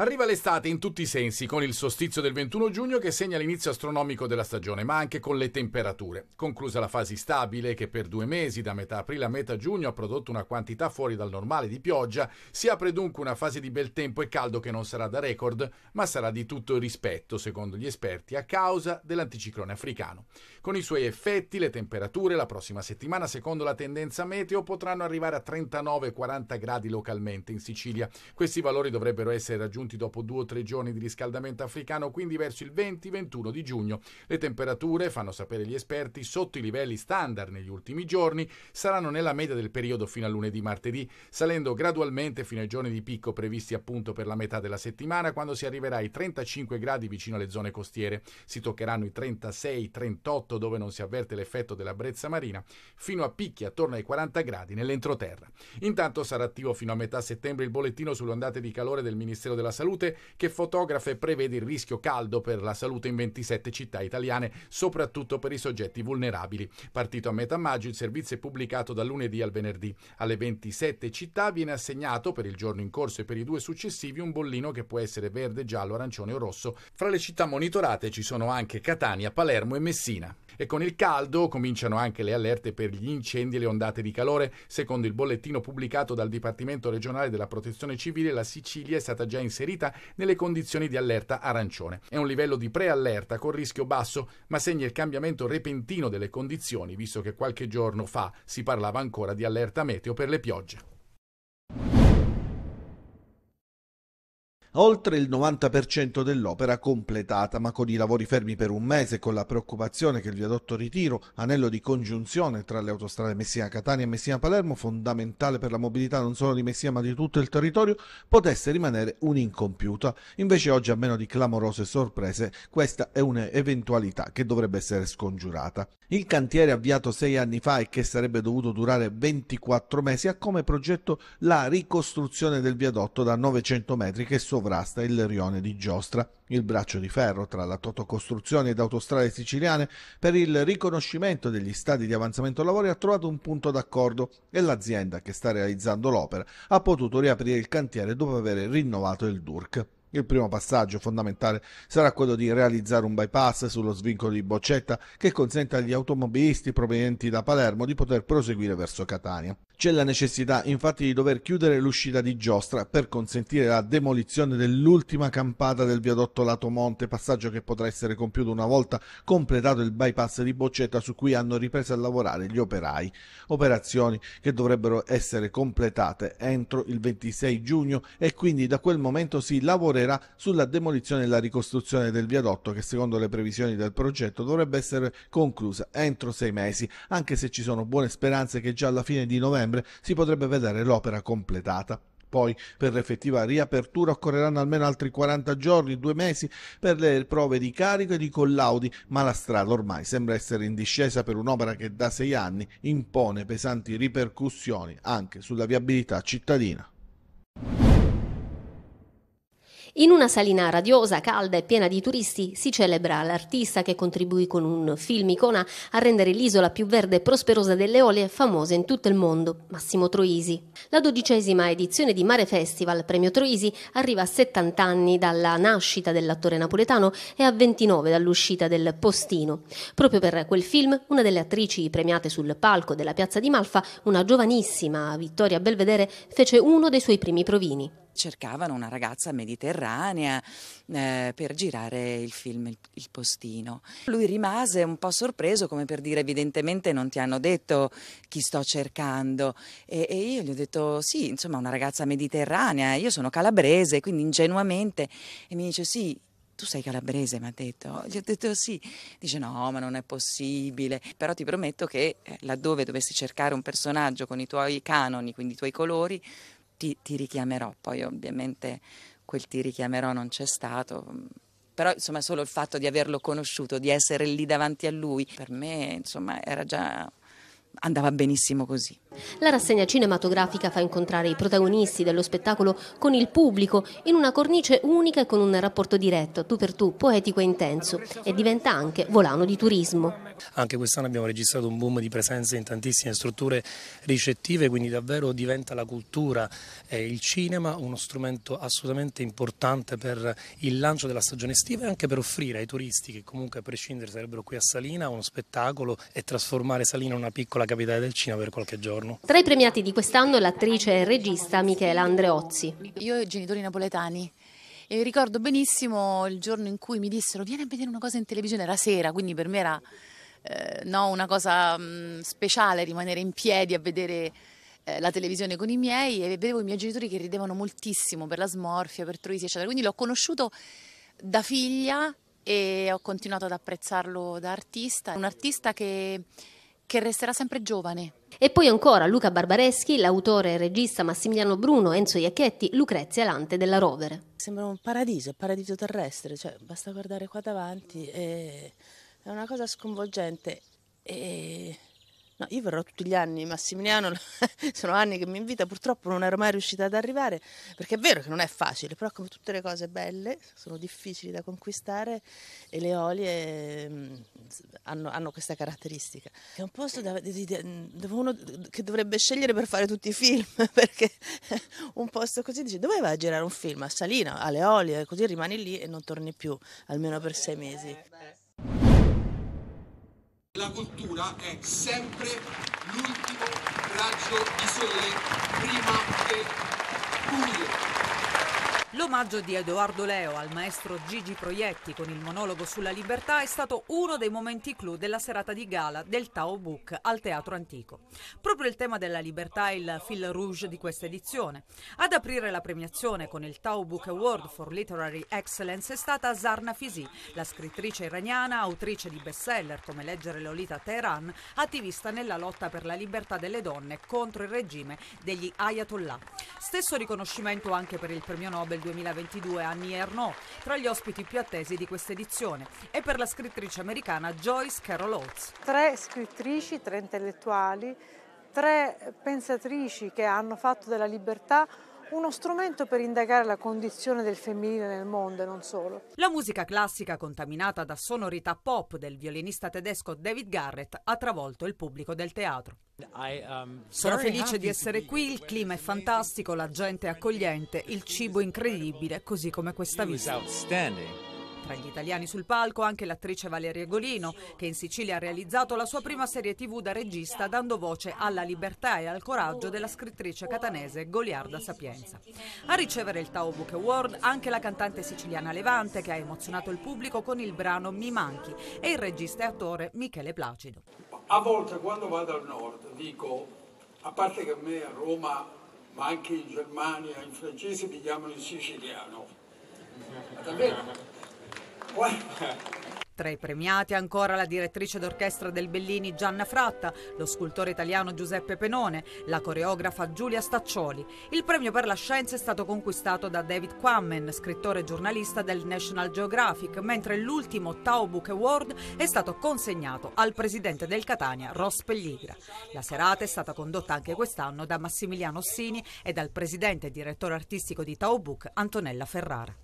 Arriva l'estate in tutti i sensi, con il sostizio del 21 giugno che segna l'inizio astronomico della stagione, ma anche con le temperature. Conclusa la fase stabile che per due mesi, da metà aprile a metà giugno, ha prodotto una quantità fuori dal normale di pioggia, si apre dunque una fase di bel tempo e caldo che non sarà da record, ma sarà di tutto rispetto, secondo gli esperti, a causa dell'anticiclone africano. Con i suoi effetti, le temperature la prossima settimana, secondo la tendenza meteo, potranno arrivare a 39-40 gradi localmente in Sicilia. Questi valori dovrebbero essere raggiunti punti dopo due o tre giorni di riscaldamento africano, quindi verso il 20-21 di giugno. Le temperature, fanno sapere gli esperti, sotto i livelli standard negli ultimi giorni saranno nella media del periodo fino a lunedì-martedì, salendo gradualmente fino ai giorni di picco previsti appunto per la metà della settimana, quando si arriverà ai 35 gradi vicino alle zone costiere. Si toccheranno i 36-38 dove non si avverte l'effetto della brezza marina, fino a picchi attorno ai 40 gradi nell'entroterra. Intanto sarà attivo fino a metà settembre il bollettino sulle ondate di calore del Ministero della Salute salute che fotografa e prevede il rischio caldo per la salute in 27 città italiane, soprattutto per i soggetti vulnerabili. Partito a metà maggio, il servizio è pubblicato dal lunedì al venerdì. Alle 27 città viene assegnato per il giorno in corso e per i due successivi un bollino che può essere verde, giallo, arancione o rosso. Fra le città monitorate ci sono anche Catania, Palermo e Messina. E con il caldo cominciano anche le allerte per gli incendi e le ondate di calore. Secondo il bollettino pubblicato dal Dipartimento regionale della Protezione Civile, la Sicilia è stata già inserita inserita nelle condizioni di allerta arancione. È un livello di preallerta con rischio basso, ma segna il cambiamento repentino delle condizioni, visto che qualche giorno fa si parlava ancora di allerta meteo per le piogge. oltre il 90% dell'opera completata, ma con i lavori fermi per un mese e con la preoccupazione che il viadotto Ritiro, anello di congiunzione tra le autostrade Messina-Catania e Messina-Palermo, fondamentale per la mobilità non solo di Messina ma di tutto il territorio, potesse rimanere un'incompiuta. Invece oggi, a meno di clamorose sorprese, questa è un'eventualità che dovrebbe essere scongiurata. Il cantiere avviato sei anni fa e che sarebbe dovuto durare 24 mesi ha come progetto la ricostruzione del viadotto da 900 metri che sopra sovrasta il rione di Giostra, il braccio di ferro tra la Totocostruzione ed Autostrade Siciliane per il riconoscimento degli stadi di avanzamento lavori ha trovato un punto d'accordo e l'azienda che sta realizzando l'opera ha potuto riaprire il cantiere dopo aver rinnovato il DURC. Il primo passaggio fondamentale sarà quello di realizzare un bypass sullo svincolo di Boccetta che consenta agli automobilisti provenienti da Palermo di poter proseguire verso Catania. C'è la necessità infatti di dover chiudere l'uscita di Giostra per consentire la demolizione dell'ultima campata del viadotto Lato Monte, passaggio che potrà essere compiuto una volta completato il bypass di Boccetta su cui hanno ripreso a lavorare gli operai, operazioni che dovrebbero essere completate entro il 26 giugno e quindi da quel momento si lavorerà Matera sulla demolizione e la ricostruzione del viadotto che secondo le previsioni del progetto dovrebbe essere conclusa entro sei mesi, anche se ci sono buone speranze che già alla fine di novembre si potrebbe vedere l'opera completata. Poi, per l'effettiva riapertura occorreranno almeno altri 40 giorni, due mesi, per le prove di carico e di collaudi, ma la strada ormai sembra essere in discesa per un'opera che da sei anni impone pesanti ripercussioni anche sulla viabilità cittadina. In una salina radiosa, calda e piena di turisti si celebra l'artista che contribuì con un film icona a rendere l'isola più verde e prosperosa delle Olie famosa in tutto il mondo, Massimo Troisi. La dodicesima edizione di Mare Festival Premio Troisi arriva a 70 anni dalla nascita dell'attore napoletano e a 29 dall'uscita del Postino. Proprio per quel film, una delle attrici premiate sul palco della piazza di Malfa, una giovanissima Vittoria Belvedere, fece uno dei suoi primi provini cercavano una ragazza mediterranea eh, per girare il film il, il, postino. Lui rimase un po' sorpreso come per dire evidentemente non ti hanno detto chi sto cercando e, e io gli ho detto sì insomma una ragazza mediterranea, io sono calabrese quindi ingenuamente e mi dice sì tu sei calabrese, mi ha detto. Gli ho detto sì. Dice no, ma non è possibile. Però ti prometto che eh, laddove dovessi cercare un personaggio con i tuoi canoni, quindi i tuoi colori, ti, ti richiamerò, poi ovviamente quel ti richiamerò non c'è stato, mm, però insomma solo il fatto di averlo conosciuto, di essere lì davanti a lui, per me insomma era già andava benissimo così. La rassegna cinematografica fa incontrare i protagonisti dello spettacolo con il pubblico in una cornice unica e con un rapporto diretto, tu per tu, poetico e intenso, e diventa anche volano di turismo. Anche quest'anno abbiamo registrato un boom di presenze in tantissime strutture ricettive, quindi davvero diventa la cultura e il cinema uno strumento assolutamente importante per il lancio della stagione estiva e anche per offrire ai turisti che comunque a prescindere sarebbero qui a Salina uno spettacolo e trasformare Salina in una piccola capitale del cinema per qualche giorno quest'anno. Tra i premiati di quest'anno l'attrice e regista Michela Andreozzi. Io ho genitori napoletani. E ricordo benissimo il giorno in cui mi dissero vieni a vedere una cosa in televisione, era sera, quindi per me era eh, no, una cosa mh, mm, speciale rimanere in piedi a vedere eh, la televisione con i miei e vedevo i miei genitori che ridevano moltissimo per la smorfia, per Troisi eccetera, quindi l'ho conosciuto da figlia e ho continuato ad apprezzarlo da artista, un artista che che resterà sempre giovane. E poi ancora Luca Barbareschi, l'autore e regista Massimiliano Bruno, Enzo Iacchetti, Lucrezia Lante della Rovere. Sembra un paradiso, un paradiso terrestre, cioè, basta guardare qua davanti, eh, è una cosa sconvolgente e No, io verrò tutti gli anni, Massimiliano, sono anni che mi invita, purtroppo non ero mai riuscita ad arrivare, perché è vero che non è facile, però come tutte le cose belle sono difficili da conquistare e le olie mm, hanno, hanno questa caratteristica. È un posto dove uno che dovrebbe scegliere per fare tutti i film, perché un posto così dice dove vai a girare un film? A Salina, alle olie, così rimani lì e non torni più, almeno per sei mesi. Eh, la cultura è sempre l'ultimo raggio di sole prima che omaggio di Edoardo Leo al maestro Gigi Proietti con il monologo sulla libertà è stato uno dei momenti clou della serata di gala del Tao Book al Teatro Antico. Proprio il tema della libertà è il fil rouge di questa edizione. Ad aprire la premiazione con il Tao Book Award for Literary Excellence è stata Zarna Fisi, la scrittrice iraniana, autrice di bestseller come Leggere Lolita a Teheran, attivista nella lotta per la libertà delle donne contro il regime degli Ayatollah. Stesso riconoscimento anche per il premio Nobel 2020 2022 Annie Nierno, tra gli ospiti più attesi di questa edizione, e per la scrittrice americana Joyce Carol Oates. Tre scrittrici, tre intellettuali, tre pensatrici che hanno fatto della libertà uno strumento per indagare la condizione del femminile nel mondo e non solo. La musica classica contaminata da sonorità pop del violinista tedesco David Garrett ha travolto il pubblico del teatro. Um, Sono felice di essere qui, il clima è fantastico, la gente è accogliente, il cibo incredibile, così come questa vista. Tra gli italiani sul palco anche l'attrice Valeria Golino, che in Sicilia ha realizzato la sua prima serie tv da regista dando voce alla libertà e al coraggio della scrittrice catanese Goliarda Sapienza. A ricevere il Tao Book Award anche la cantante siciliana Levante che ha emozionato il pubblico con il brano Mi manchi e il regista e attore Michele Placido. A volte quando vado al nord dico, a parte che a me a Roma, ma anche in Germania, in francese mi chiamano il siciliano. Ma davvero? Tra i premiati ancora la direttrice d'orchestra del Bellini Gianna Fratta, lo scultore italiano Giuseppe Penone, la coreografa Giulia Staccioli. Il premio per la scienza è stato conquistato da David Quammen, scrittore e giornalista del National Geographic, mentre l'ultimo Tao Book Award è stato consegnato al presidente del Catania, Ross Pelligra. La serata è stata condotta anche quest'anno da Massimiliano Ossini e dal presidente e direttore artistico di Tao Book, Antonella Ferrara.